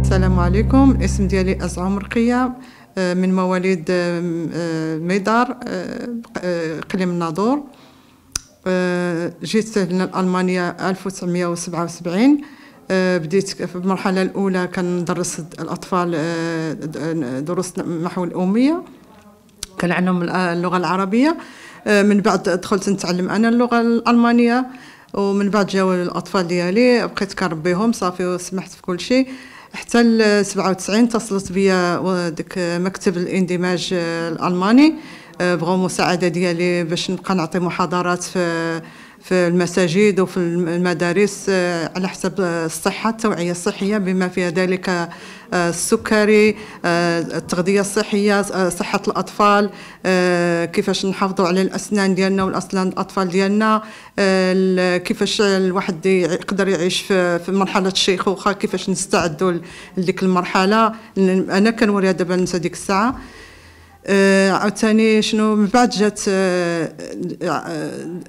السلام عليكم اسم ديالي أزعم رقية آه، من مواليد آه، آه، ميدار قليم الناظور جيت هنا لألمانيا 1977 بديت في المرحلة الأولى كندرس الأطفال دروس محو الأمية كان عندهم اللغة العربية من بعد دخلت نتعلم أنا اللغة الألمانية ومن بعد جاو الأطفال ديالي بقيت كنربيهم صافي وسمحت في كل شيء حتى ل 97 اتصلت بيا داك مكتب الاندماج الالماني آه، بغوا مساعده ديالي باش نبقى نعطي محاضرات في في المساجد وفي المدارس آه، على حسب الصحة التوعية الصحية بما فيها ذلك آه، السكري آه، التغذية الصحية صحة الأطفال كيفاش نحافظوا على الأسنان ديالنا والأسنان الأطفال ديالنا كيفاش الواحد يقدر يعيش في مرحلة الشيخوخة كيفاش نستعدوا لديك المرحلة أنا كنوريها دابا ننسى ديك الساعة آه، عاوتاني شنو من بعد جات آه، آه،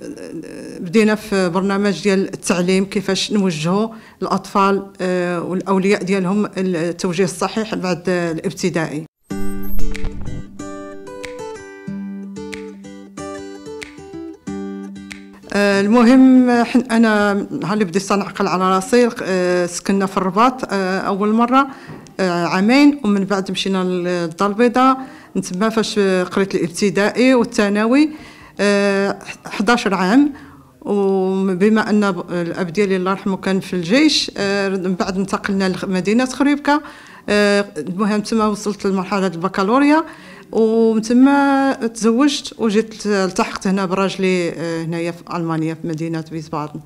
بدينا في برنامج ديال التعليم كيفاش نوجهوا الاطفال والاولياء ديالهم التوجيه الصحيح بعد الابتدائي المهم انا نهار اللي بديت نعقل على راسي سكننا في الرباط اول مره عامين ومن بعد مشينا للدار البيضاء نتما فاش قريت الابتدائي والثانوي 11 آه، عام وبما ان الاب ديالي الله يرحمه كان في الجيش آه، من بعد انتقلنا لمدينه خريبكه آه، المهم تما وصلت لمرحله البكالوريا ومن تما تزوجت وجيت التحقت هنا براجلي هنايا في المانيا في مدينه ويسبادن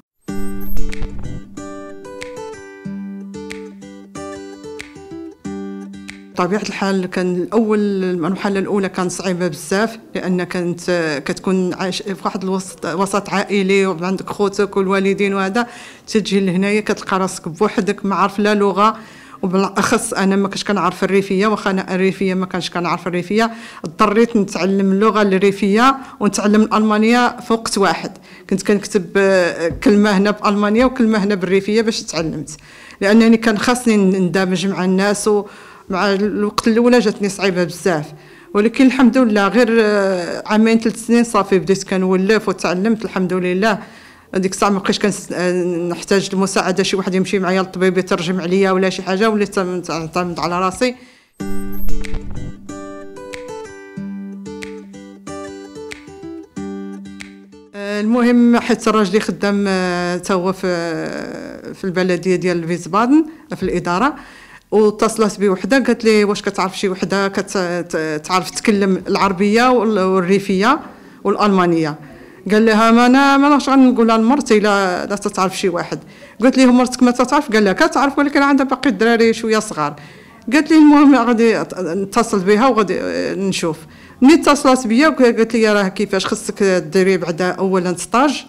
بطبيعه الحال كان الأول المرحله الاولى كانت صعيبه بزاف لان كانت كتكون عايش في واحد الوسط وسط عائلي وعندك خوتك والوالدين وهذا تجي لهنايا كتلقى راسك بوحدك ما عارف لا لغه وبالاخص انا ما كنتش كنعرف الريفيه واخا انا الريفيه ما كنتش كنعرف الريفيه اضطريت نتعلم اللغه الريفيه ونتعلم الالمانيه في وقت واحد كنت كنكتب كلمه هنا بألمانيا وكلمه هنا بالريفيه باش تعلمت لانني كان خاصني ندمج مع الناس و مع الوقت الاولى جاتني صعيبه بزاف ولكن الحمد لله غير آه، عامين ثلاث سنين صافي بديت كنولف وتعلمت الحمد لله ديك الساعه ما بقيتش آه، نحتاج المساعده شي واحد يمشي معايا للطبيب يترجم عليا ولا شي حاجه وليت نعتمد على راسي آه، المهم حيت راجلي خدام تا هو في البلديه ديال فيزبادن في الاداره واتصلت بي وحده قالت لي واش كتعرف شي وحده كتعرف تتكلم العربيه والريفيه والالمانيه قال لها ما انا ما نعرفش غنقول لمرتي الا لا تتعرف شي واحد قلت لي مرتك ما تتعرف قال لها كتعرف ولكن عندها باقي الدراري شويه صغار قالت لي المهم غادي نتصل بها وغادي نشوف ملي اتصلت بيا قالت لي راه كيفاش خصك ديري بعدا اولا ستاج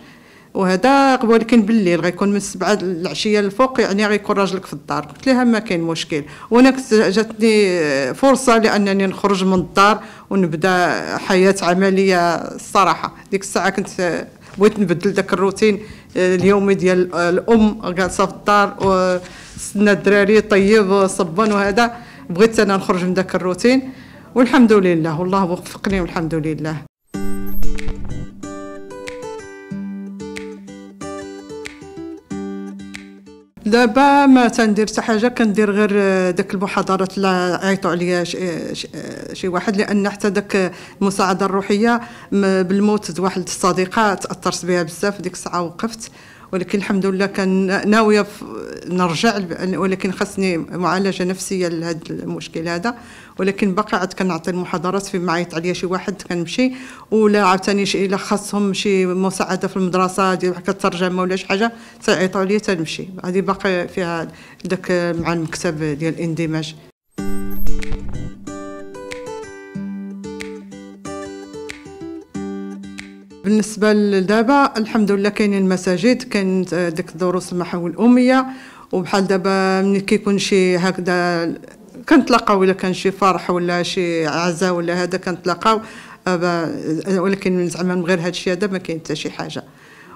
وهذا قبل كان بالليل غيكون من السبعة العشية الفوق يعني غيكون راجلك في الدار قلت لها ما كاين مشكل وانا كنت جاتني فرصة لانني نخرج من الدار ونبدا حياة عملية الصراحة ديك الساعة كنت بغيت نبدل داك الروتين آه، اليومي ديال الام جالسه في الدار وسنا الدراري طيب صبان وهذا بغيت انا نخرج من داك الروتين والحمد لله والله وفقني والحمد لله دابا ما تندير حتى حاجه كندير غير داك المحاضرات لا عيطوا عليا شي واحد لان حتى داك المساعده الروحيه بالموت واحد الصديقه تاثرت بها بزاف ديك الساعه وقفت ولكن الحمد لله كان ناويه نرجع ولكن خصني معالجه نفسيه لهذا المشكل هذا ولكن باقي عاد كنعطي المحاضرات في معيط عليا شي واحد كنمشي ولا عاوتاني شي الا خاصهم شي مساعده في المدرسه ديال واحد الترجمه ولا شي حاجه تعيطوا عليا تنمشي هذه باقي فيها داك مع المكتب ديال الاندماج بالنسبه لدابا الحمد لله كاينين المساجد كاين آه، ديك الدروس المحاول الاميه وبحال دابا ملي كيكون شي هكذا كنتلاقاو الا كان شي فرح ولا شي عزاء ولا هذا كنتلاقاو آه، ولكن زعما من غير هذا الشيء هذا ما كاين حتى شي حاجه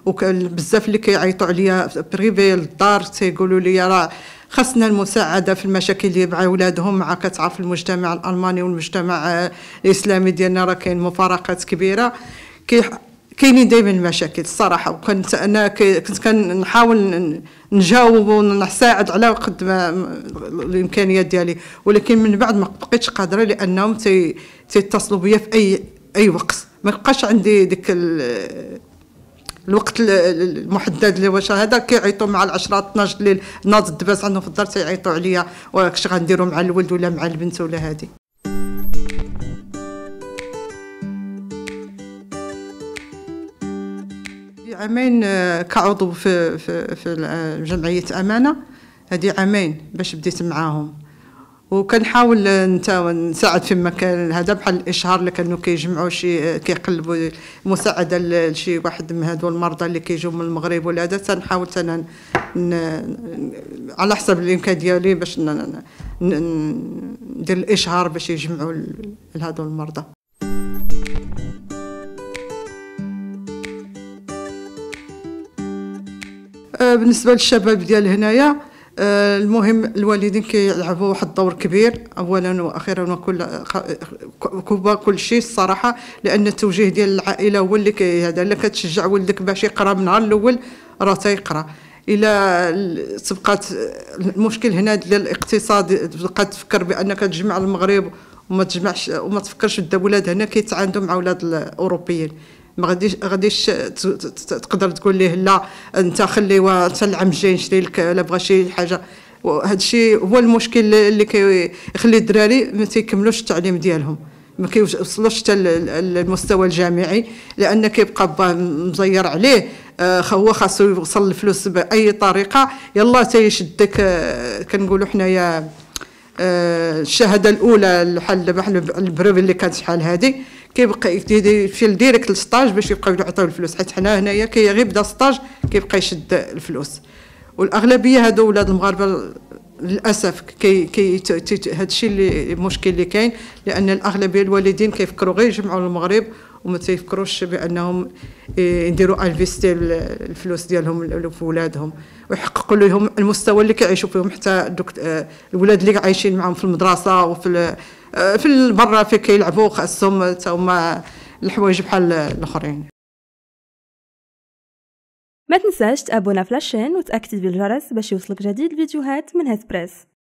وبزاف اللي كيعيطوا عليا بريفي للدار تيقولوا لي راه خاصنا المساعده في المشاكل اللي مع ولادهم مع كتعرف المجتمع الالماني والمجتمع آه، الاسلامي ديالنا راه كاين مفارقات كبيره كي كاينين دائما مشاكل الصراحه وكنت انا كنت كنحاول نجاوب ونساعد على قد ما الامكانيات ديالي ولكن من بعد ما بقيتش قادره لانهم تيتصلوا بيا في اي اي وقت ما بقاش عندي ديك الوقت المحدد اللي واش هذا كيعيطوا مع العشرة 12 الليل ناض الدباس عندهم في الدار تيعيطوا عليا واش غنديروا مع الولد ولا مع البنت ولا هذه لي عامين آه، كعضو في في في آه، جمعيه امانه هذه عامين باش بديت معاهم وكنحاول آه، نتا نساعد فيما كان هذا بحال الاشهار اللي كانوا كيجمعوا شي كيقلبوا مساعده لشي واحد من هذو المرضى اللي كيجوا من المغرب ولا هذا تنحاول انا على حسب الامكان ديالي باش ندير الاشهار باش يجمعوا لهذو المرضى بالنسبه للشباب ديال هنايا آه، المهم الوالدين كيلعبوا واحد الدور كبير اولا واخيرا وكل كوبا كل شيء الصراحه لان التوجيه ديال العائله هو اللي كي هذا اللي كتشجع ولدك باش يقرا من النهار الاول راه تيقرا الى تبقات المشكل هنا ديال الاقتصاد تبقى تفكر بانك تجمع المغرب وما تجمعش وما تفكرش بدا هنا كيتعاندوا مع ولاد الاوروبيين ما غاديش غاديش تقدر تقول ليه لا انت خلي حتى العام الجاي نشري لك الا بغى شي حاجه وهذا الشيء هو المشكل اللي كيخلي الدراري ما تيكملوش التعليم ديالهم ما كيوصلوش حتى للمستوى الجامعي لان كيبقى با مزير عليه آه، هو خاصو يوصل الفلوس باي طريقه يلا تيشد آه، كنقولوا حنايا آه، الشهاده الاولى بحال البروفي اللي كانت شحال هذه كيبقى يمشي ديريكت للسطاج باش يبقاو يعطيو الفلوس حيت حنا هنايا كي غير بدا السطاج كيبقى يشد الفلوس والاغلبيه هادو ولاد المغاربه للاسف كي كي الشيء اللي المشكل اللي كاين لان الاغلبيه الوالدين كيفكروا غير يجمعوا المغرب وما تيفكروش بانهم يديروا انفيستي الفلوس ديالهم في ولادهم ويحققوا لهم المستوى اللي كيعيشوا فيهم حتى دوك آه، الولاد اللي عايشين معاهم في المدرسه وفي آه، في برا في كيلعبوا خاصهم تا هما الحوايج بحال الاخرين ما تنساش تابونا فلاشين وتاكد بالجرس باش يوصلك جديد الفيديوهات من هاد بريس